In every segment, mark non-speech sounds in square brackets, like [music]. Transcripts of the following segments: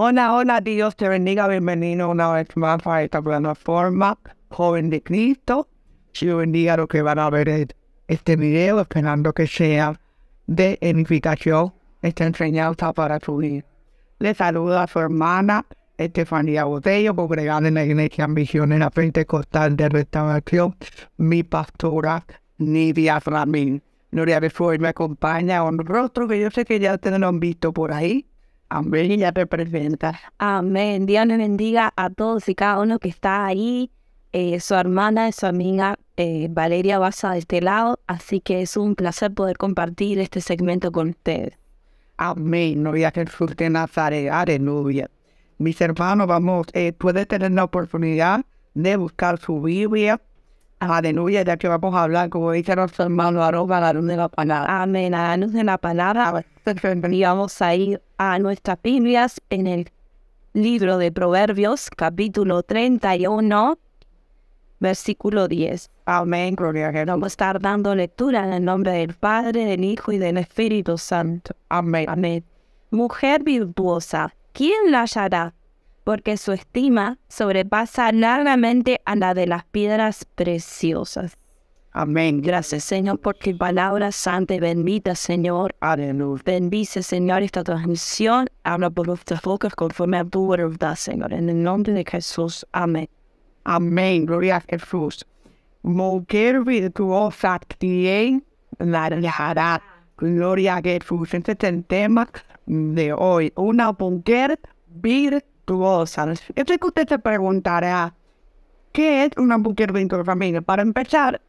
Hola, hola, Dios te bendiga, bienvenido una vez más a esta plataforma, joven de Cristo. Yo bendiga lo los que van a ver este video, esperando que sea de edificación esta enseñanza para tu vida. Le saludo a su hermana Estefanía Botello, congregada en la Iglesia Ambición en la frente costal de Restauración, mi pastora Nidia Flamín. Gloria de Dios, me acompaña a un rostro que yo sé que ya ustedes lo han visto por ahí, Amén. Y te presenta. Amén. Dios nos bendiga a todos y cada uno que está ahí. Eh, su hermana y su amiga eh, Valeria Basa de este lado. Así que es un placer poder compartir este segmento con ustedes. Amén. No voy a hacer de en Aleluya. Mis hermanos, vamos, eh, puede tener la oportunidad de buscar su Biblia Aleluya, ah, vamos a hablar, como dice nuestro hermano la Amén, a la de palabra. Ah, y vamos a ir a nuestras Biblias en el libro de Proverbios, capítulo 31, versículo 10. Amén, gloria Vamos a estar dando lectura en el nombre del Padre, del Hijo y del Espíritu Santo. Amén. Amén. Mujer virtuosa, ¿quién la hallará? porque su estima sobrepasa largamente a la de las piedras preciosas. Amén. Gracias, Señor, por tu palabra santa y bendita, Señor. Aleluya. Bendice, Señor, esta transmisión. Habla por nuestras conforme a tu voluntad, Señor. En el nombre de Jesús. Amén. Amén. Gloria a Jesús. virtuosa, la dejará. Gloria a Jesús. Este tema de hoy. Una mujer virtuosa virtuosas. Yo sé que usted se preguntará, ¿qué es una mujer virtuosa? para empezar,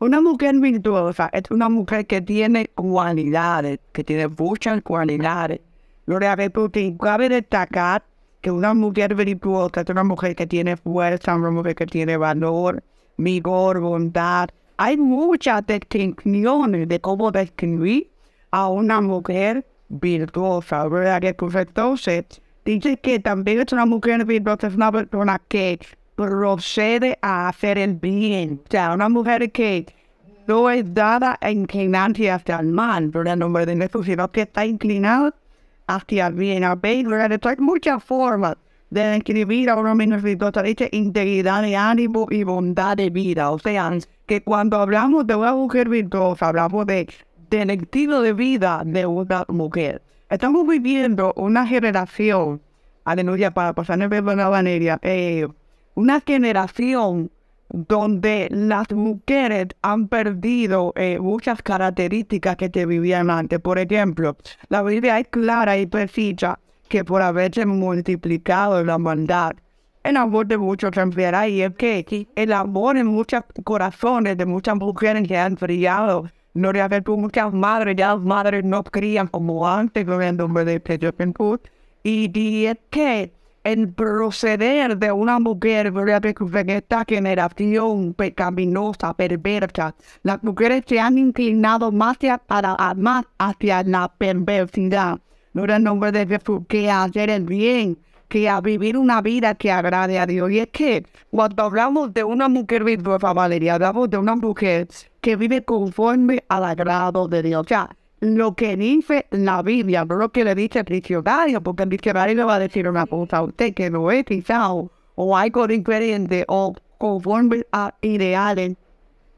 una mujer virtuosa es una mujer que tiene cualidades, que tiene muchas cualidades. Lo que cabe destacar que una mujer virtuosa es una mujer que tiene fuerza, una mujer que tiene valor, vigor, bondad. Hay muchas distinciones de cómo describir a una mujer virtuosa, ¿verdad? Entonces, Dice que también es una mujer virtuosa, es una persona que procede a hacer el bien. O sea, una mujer que no es dada a inclinarse hacia el mal, pero el nombre de Jesús, que está inclinada hacia el bien. ¿Veis? Hay muchas formas de describir a una mujer virtuosa. Dice integridad de ánimo y bondad de vida. O sea, que cuando hablamos de una mujer virtuosa, hablamos de, del estilo de vida de una mujer. Estamos viviendo una generación, aleluya, para pasar el verbo a eh, una generación donde las mujeres han perdido eh, muchas características que te vivían antes. Por ejemplo, la Biblia es clara y precisa que por haberse multiplicado la maldad, el amor de muchos se enfriará y es que el amor en muchos corazones de muchas mujeres que han enfriado no que muchas madres, ya las madres no crían como antes, gloria en nombre de este Pedro Y, y es que el proceder de una mujer, gloria en esta generación pecaminosa, perversa, las mujeres se han inclinado más hacia, para, más hacia la perversidad. No en nombre de Jesús, que hacer el bien que a vivir una vida que agrade a Dios. Y es que cuando hablamos de una mujer virtuosa, Valeria, hablamos de una mujer que vive conforme al agrado de Dios. O lo que dice la Biblia, no lo que le dice el diccionario, porque el diccionario le va a decir una cosa a usted que no es quizá o, hay algo diferente o conforme a ideales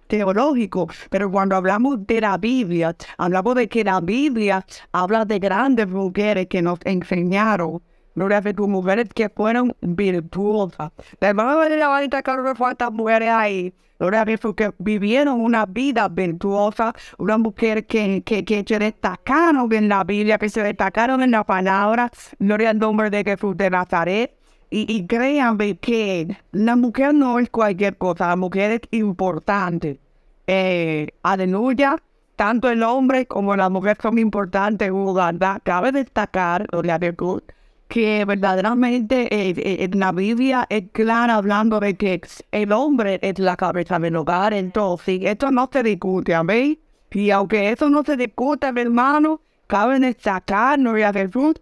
teológicos. pero cuando hablamos de la Biblia, hablamos de que la Biblia habla de grandes mujeres que nos enseñaron Gloria de tus mujeres que fueron virtuosas. De van a ver la que no faltan mujeres ahí. Gloria a Jesús que vivieron una vida virtuosa, una mujer que, que, que se destacaron en la Biblia, que se destacaron en la palabra. Gloria al nombre de Jesús de Nazaret. Y, y créanme que la mujer no es cualquier cosa, la mujer es importante. Eh, aleluya tanto el hombre como la mujer son importantes, ¿verdad? Cabe destacar, gloria a Jesús, que verdaderamente eh, eh, en la Biblia es clara hablando de que el hombre es la cabeza del hogar, entonces esto no se discute, amén. Y aunque eso no se discute, mi hermano, cabe destacar, gloria a Jesús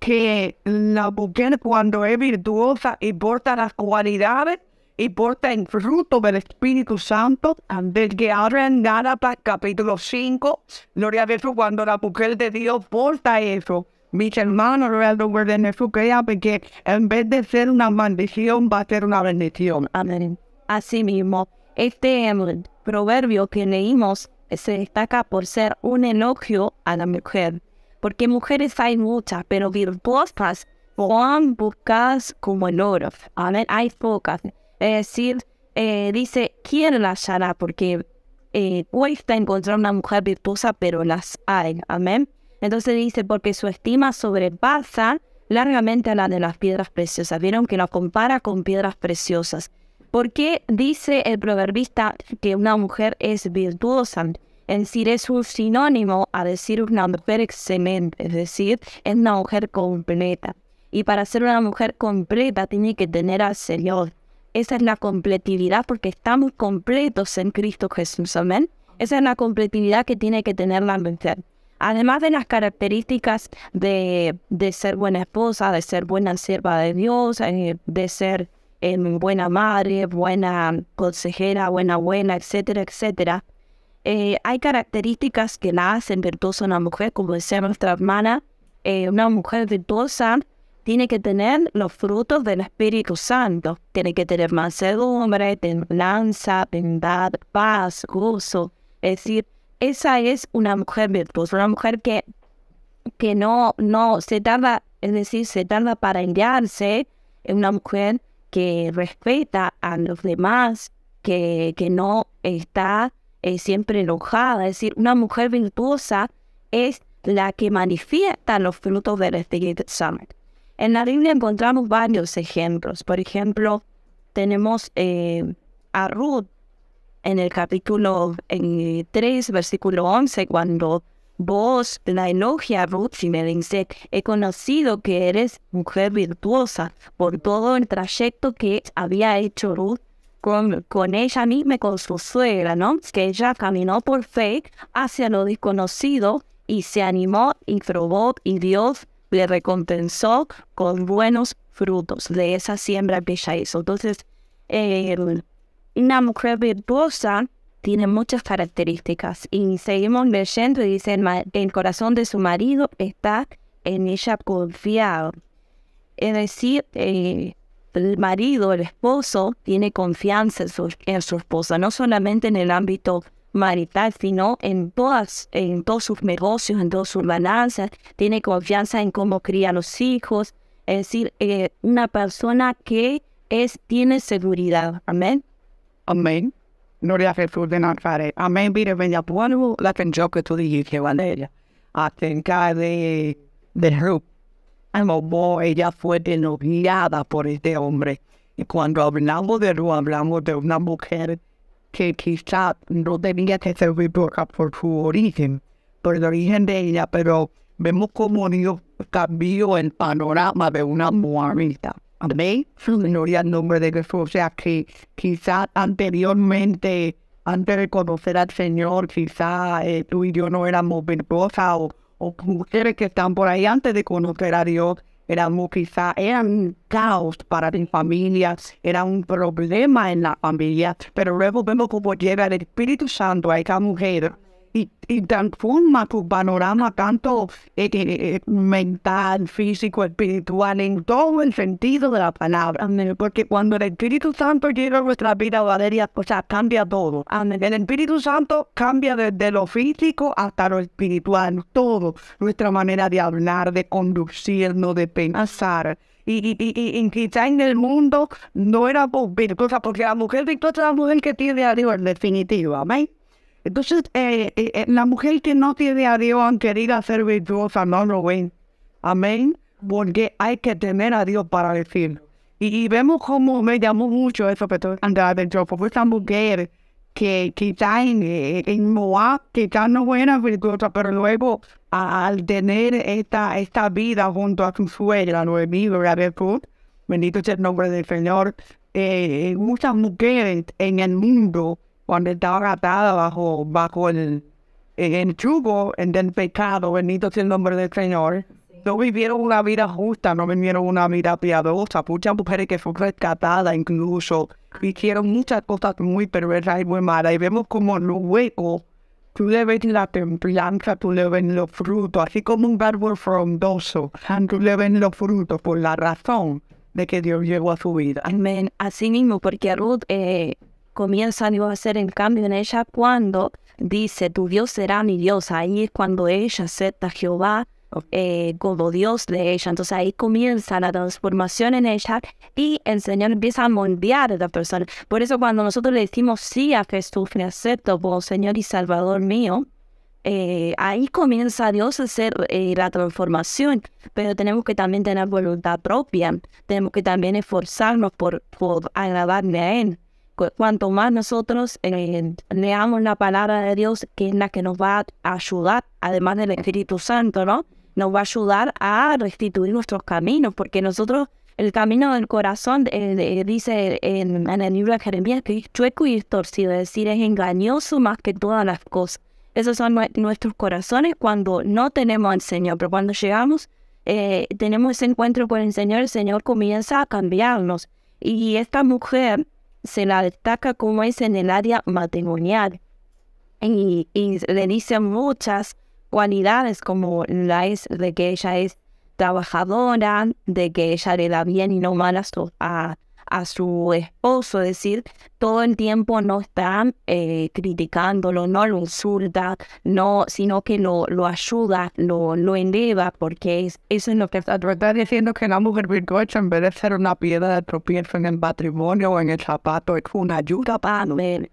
que la mujer cuando es virtuosa y porta las cualidades y porta el fruto del Espíritu Santo, antes que ahora en Gálatas capítulo 5, gloria a Jesús, cuando la mujer de Dios porta eso, mis hermanos su crea, porque en vez de ser una maldición, va a ser una bendición. Amén. Así mismo, este em, proverbio que leímos se destaca por ser un elogio a la mujer, porque mujeres hay muchas, pero virtuosas son buscadas como el oro. Amén. Hay pocas. Es decir, eh, dice, ¿quién las hará? Porque eh, cuesta encontrar una mujer virtuosa, pero las hay. Amén. Entonces dice, porque su estima sobrepasa largamente a la de las piedras preciosas. Vieron que la compara con piedras preciosas. ¿Por qué dice el proverbista que una mujer es virtuosa? En decir, es un sinónimo a decir una mujer excelente, es decir, es una mujer completa. Y para ser una mujer completa tiene que tener al Señor. Esa es la completividad porque estamos completos en Cristo Jesús. Amén. Esa es la completividad que tiene que tener la mujer. Además de las características de, ser buena esposa, de ser buena sierva de Dios, eh, de ser em, buena madre, buena consejera, buena buena, etcétera, etcétera, eh, hay características que la hacen virtuosa una mujer, como decía nuestra hermana, eh, una mujer virtuosa tiene que tener los frutos del Espíritu Santo. Tiene que tener mansedumbre, templanza, bondad, paz, gozo. Es decir, esa es una mujer virtuosa, una mujer que, que no, no se tarda, es decir, se tarda para enviarse, una mujer que respeta a los demás, que, que no está eh, siempre enojada. Es decir, una mujer virtuosa es la que manifiesta los frutos del Spirit Summit. En la Biblia encontramos varios ejemplos. Por ejemplo, tenemos eh, a Ruth, en el capítulo en 3, versículo 11, cuando vos la elogia Ruth y me he conocido que eres mujer virtuosa por todo el trayecto que había hecho Ruth con, con ella misma, con su suegra, ¿no? Que ella caminó por fe hacia lo desconocido y se animó y probó y Dios le recompensó con buenos frutos de esa siembra que ella hizo. Entonces, una mujer virtuosa tiene muchas características y seguimos leyendo y dice el, corazón de su marido está en ella confiado. Es decir, eh, el marido, el esposo, tiene confianza en su, esposa, no solamente en el ámbito marital, sino en, todas, en todos sus negocios, en todas sus balanzas, tiene confianza en cómo cría los hijos, es decir, eh, una persona que es, tiene seguridad, amén. Amén. no le Jesús de Nazaret. Amén. Mire, venga, bueno, la pensó que tú dijiste, Valeria, acerca de, de Ruth. ella fue denunciada por este hombre. Y cuando hablamos de Ruth, hablamos de una mujer que quizás no tenía que servir por, por su origen, por el origen de ella, pero vemos cómo Dios cambió el panorama de una mujer a mí, gloria [laughs] al nombre de Jesús. O sea, que quizás anteriormente, antes de conocer al Señor, quizás eh, tú y yo no éramos virtuosas o, mujeres que están por ahí antes de conocer a Dios. Éramos quizás, eran caos para mi familia, era un problema en la familia, pero luego vemos cómo llega el Espíritu Santo a esa mujer y, transforma tu panorama tanto eh, eh, eh, mental, físico, espiritual, en todo el sentido de la palabra. Porque cuando el Espíritu Santo llega a nuestra vida, Valeria, o sea, cambia todo. El Espíritu Santo cambia desde lo físico hasta lo espiritual, todo. Nuestra manera de hablar, de conducirnos, de pensar. Y, quizá en el mundo no era por virtuosa, porque la mujer victoria es la mujer que tiene a Dios, definitiva, ¿amén? Entonces, eh, eh, eh, la mujer que no tiene a Dios, han querido ser virtuosa, no lo ven. Amén. Porque hay que tener a Dios para decir. Y, vemos cómo me llamó mucho eso Pedro andaba del porque mujer que quizá en, en Moab, quizá no buena virtuosa, pero luego al tener esta, esta vida junto a su suegra, Noemí, bendito sea el nombre del Señor, muchas mujeres en el mundo cuando estaba atada bajo, bajo el, el en del pecado, bendito sea el nombre del Señor, no vivieron una vida justa, no vivieron una vida piadosa. Muchas mujeres que fueron rescatadas incluso hicieron muchas cosas muy perversas y muy malas. Y vemos como luego tú le ves la templanza, tú le ves los frutos, así como un árbol frondoso, tú le ves los frutos por la razón de que Dios llegó a su vida. Amén. Así mismo, porque Ruth... Eh, comienza Dios a hacer el cambio en ella cuando dice, tu Dios será mi Dios. Ahí es cuando ella acepta a Jehová eh, como Dios de ella. Entonces ahí comienza la transformación en ella y el Señor empieza a moldear a la persona. Por eso cuando nosotros le decimos sí a Jesús, me acepto como oh Señor y Salvador mío, eh, ahí comienza Dios a hacer eh, la transformación, pero tenemos que también tener voluntad propia, tenemos que también esforzarnos por, por agradarle a Él cuanto más nosotros eh, leamos la palabra de Dios, que es la que nos va a ayudar, además del Espíritu Santo, ¿no? Nos va a ayudar a restituir nuestros caminos, porque nosotros, el camino del corazón, eh, dice en, el libro de Jeremías, que es chueco y torcido, es decir, es engañoso más que todas las cosas. Esos son nuestros corazones cuando no tenemos al Señor, pero cuando llegamos, eh, tenemos ese encuentro con el Señor, el Señor comienza a cambiarnos. Y esta mujer se la destaca como es en el área matrimonial y, le dice muchas cualidades como la es de que ella es trabajadora, de que ella le da bien y no malas a, a su esposo, es decir, todo el tiempo no está eh, criticándolo, no lo insulta, no, sino que lo, lo ayuda, lo, lo eleva, porque es, eso es lo que... Está, diciendo que la mujer virgocha, en vez de ser una piedra de tropiezo en el matrimonio o en el zapato, es una ayuda para...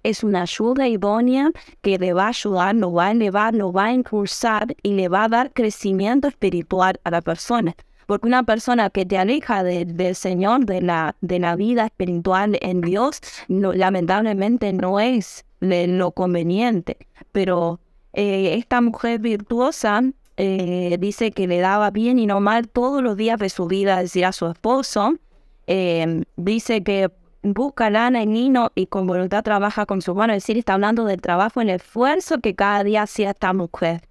Es una ayuda idónea que le va a ayudar, lo va a elevar, lo va a impulsar y le va a dar crecimiento espiritual a la persona. Porque una persona que te aleja del Señor, de la, de la vida espiritual en Dios, lamentablemente no es lo conveniente. Pero eh, esta mujer virtuosa eh, dice que le daba bien y no mal todos los días de su vida, es decir, a su esposo. Eh, dice que busca lana y nino y con voluntad trabaja con su mano. Es decir, está hablando del trabajo, el esfuerzo que cada día hacía esta mujer.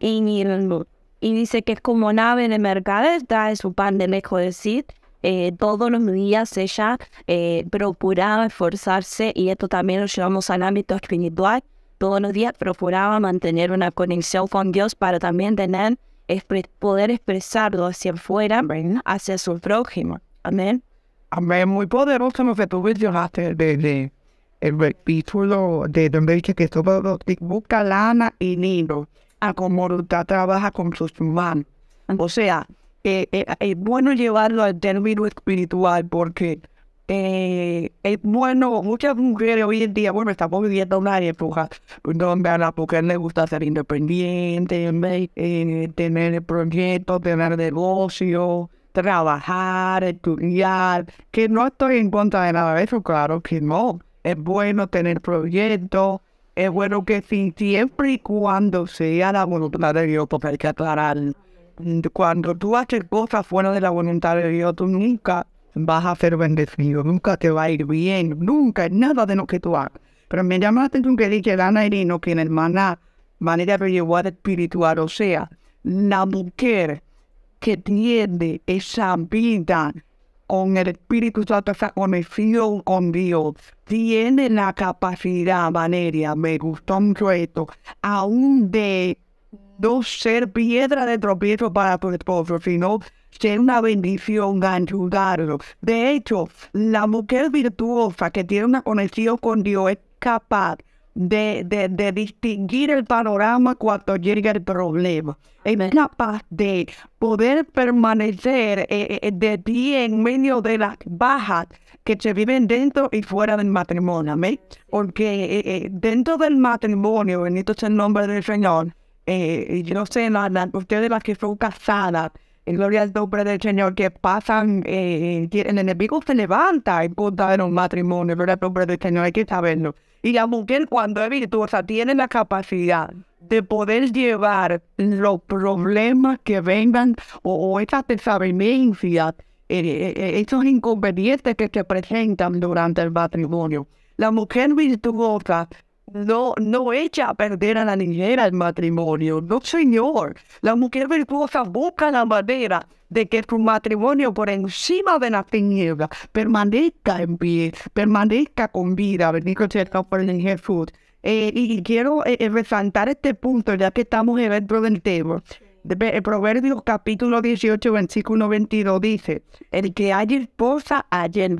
Y, mundo y dice que es como nave de mercader, trae su pan de lejos de Cid. Eh, todos los días ella eh, procuraba esforzarse y esto también lo llevamos al ámbito espiritual. Todos los días procuraba mantener una conexión con Dios para también tener poder expresarlo hacia afuera, hacia su prójimo. Amén. Amén. Muy poderoso me que tu de, el capítulo de que todo busca lana y nino a trabaja con sus humanos. O sea, eh, eh, es bueno llevarlo al término espiritual porque eh, es bueno, muchas mujeres hoy en día, bueno, estamos viviendo una época donde a la mujer le gusta ser independiente, tener proyectos, tener negocio, trabajar, estudiar, que no estoy en contra de nada de eso, claro que no. Es bueno tener proyectos, es bueno que si, siempre y cuando sea la voluntad de Dios, porque hay que aclarar, cuando tú haces cosas fuera de la voluntad de Dios, tú nunca vas a ser bendecido, nunca te va a ir bien, nunca, nada de lo que tú hagas. Pero me llama la atención que dice Lana Irino que el hermana manera llevar espiritual, o sea, la mujer que tiene esa vida con el Espíritu Santo, esa conexión con Dios, tiene la capacidad, Valeria, me gustó mucho esto, aún de no ser piedra de tropiezo para tu esposo, sino ser una bendición, ayudarlo. De hecho, la mujer virtuosa que tiene una conexión con Dios es capaz de, de, distinguir el panorama cuando llega el problema. Es capaz de poder permanecer eh, eh, eh, de pie en medio de las bajas que se viven dentro y fuera del matrimonio. Porque dentro del matrimonio, bendito sea el nombre del Señor, yo sé, nada, ustedes las que son casadas, en gloria al nombre del Señor, que pasan, el enemigo se levanta en contra de los matrimonio gloria al nombre del Señor, hay que saberlo. Y la mujer cuando es virtuosa tiene la capacidad de poder llevar los problemas que vengan o, estas esas desavenencias, eh, eh, eh, esos inconvenientes que se presentan durante el matrimonio. La mujer virtuosa no, no echa a perder a la niñera el matrimonio, no señor. La mujer virtuosa busca la manera de que su matrimonio por encima de la tiniebla permanezca en pie, permanezca con vida, bendito por Jesús. Eh, y quiero eh, eh, resaltar este punto, ya que estamos dentro del tema. El Proverbios capítulo 18, versículo 22 dice, el que haya esposa, haya en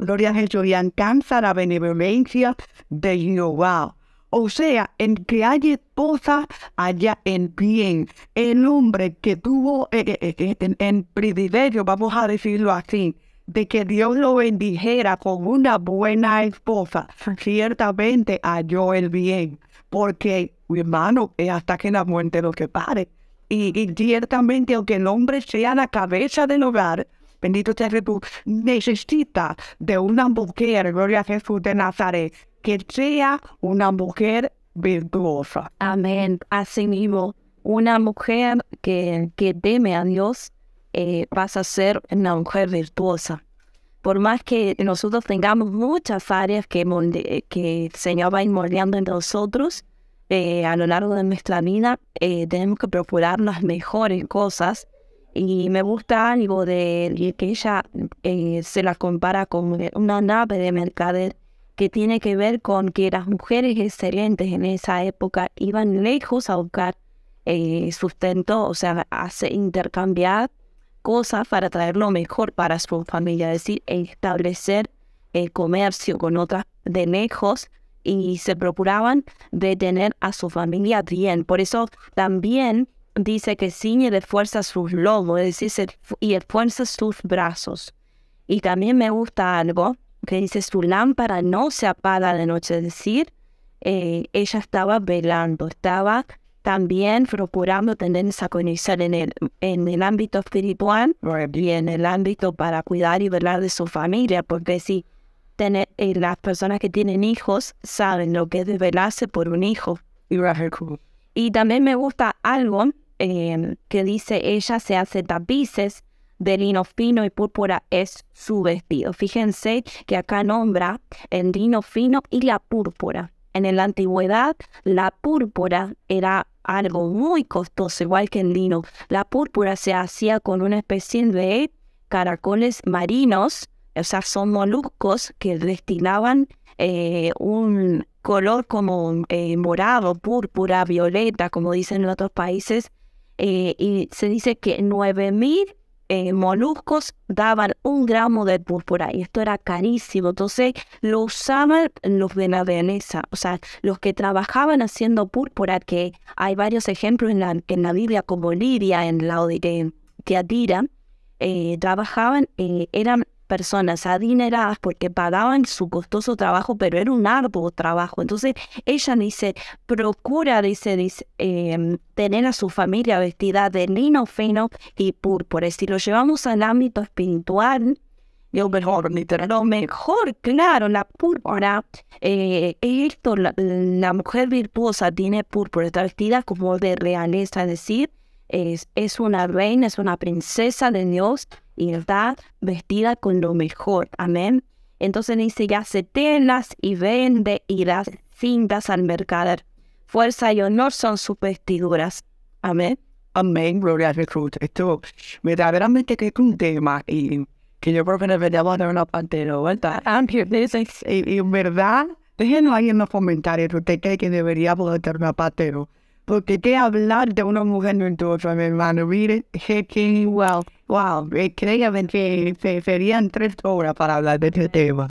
Gloria a Jesús, y alcanza la benevolencia de Jehová. O sea, en que haya esposa, haya el bien. El hombre que tuvo eh, eh, eh, el privilegio, vamos a decirlo así, de que Dios lo bendijera con una buena esposa, ciertamente halló el bien. Porque, hermano, es hasta que la muerte lo separe. Y, y ciertamente, aunque el hombre sea la cabeza del hogar, Bendito seas tú. Necesita de una mujer, gloria a Jesús de Nazaret, que sea una mujer virtuosa. Amén. Así mismo, una mujer que, teme a Dios eh, a ser una mujer virtuosa. Por más que nosotros tengamos muchas áreas que, que el Señor va nosotros eh, a lo largo de nuestra vida, eh, tenemos que procurar las mejores cosas y me gusta algo de que ella eh, se la compara con eh, una nave de mercader que tiene que ver con que las mujeres excelentes en esa época iban lejos a buscar eh, sustento, o sea, a intercambiar cosas para traer lo mejor para su familia, es decir, establecer el comercio con otras de lejos y se procuraban de tener a su familia bien. Por eso también dice que ciñe de fuerza sus lobos decir, y esfuerza sus brazos. Y también me gusta algo que dice, su lámpara no se apaga de noche, es decir, eh, ella estaba velando, estaba también procurando tener esa conexión en el, en el ámbito espiritual y en el ámbito para cuidar y velar de su familia, porque si tener, eh, las personas que tienen hijos saben lo que es velarse por un hijo. Y también me gusta algo Em, que dice ella se hace tapices de lino fino y púrpura es su vestido. Fíjense que acá nombra el lino fino y la púrpura. En la antigüedad, la púrpura era algo muy costoso, igual que el lino. La púrpura se hacía con una especie de caracoles marinos, o sea, son moluscos que destinaban eh, un color como eh, morado, púrpura, violeta, como dicen en otros países, eh, y se dice que 9.000 mil eh, moluscos daban un gramo de púrpura y esto era carísimo. Entonces lo usaban los Veneza, o sea, los que trabajaban haciendo púrpura, que hay varios ejemplos en la, en la Biblia, como Lidia, en la Teatira, eh, trabajaban, eh, eran personas adineradas porque pagaban su costoso trabajo, pero era un arduo trabajo. Entonces ella dice, procura, dice, dice em, tener a su familia vestida de lino fino y púrpura. Si lo llevamos al ámbito espiritual, lo mejor, Lo mejor, claro, la púrpura. esto, eh, la, mujer virtuosa tiene púrpura, está vestida como de realeza, es decir, es, es una reina, es una princesa de Dios y está vestida con lo mejor. Amén. Entonces dice, ya se telas y vende y las cintas al mercado. Fuerza y honor son sus vestiduras. Amén. Amén, gloria al Jesús. Esto verdaderamente que es un tema y que yo creo que deberíamos dar una parte de Y en verdad, déjenos ahí en los comentarios usted cree que deberíamos dar una parte porque qué hablar de una mujer virtuosa, mi hermano. Mire, que, wow, wow, eh, créanme que serían tres horas para hablar de este tema.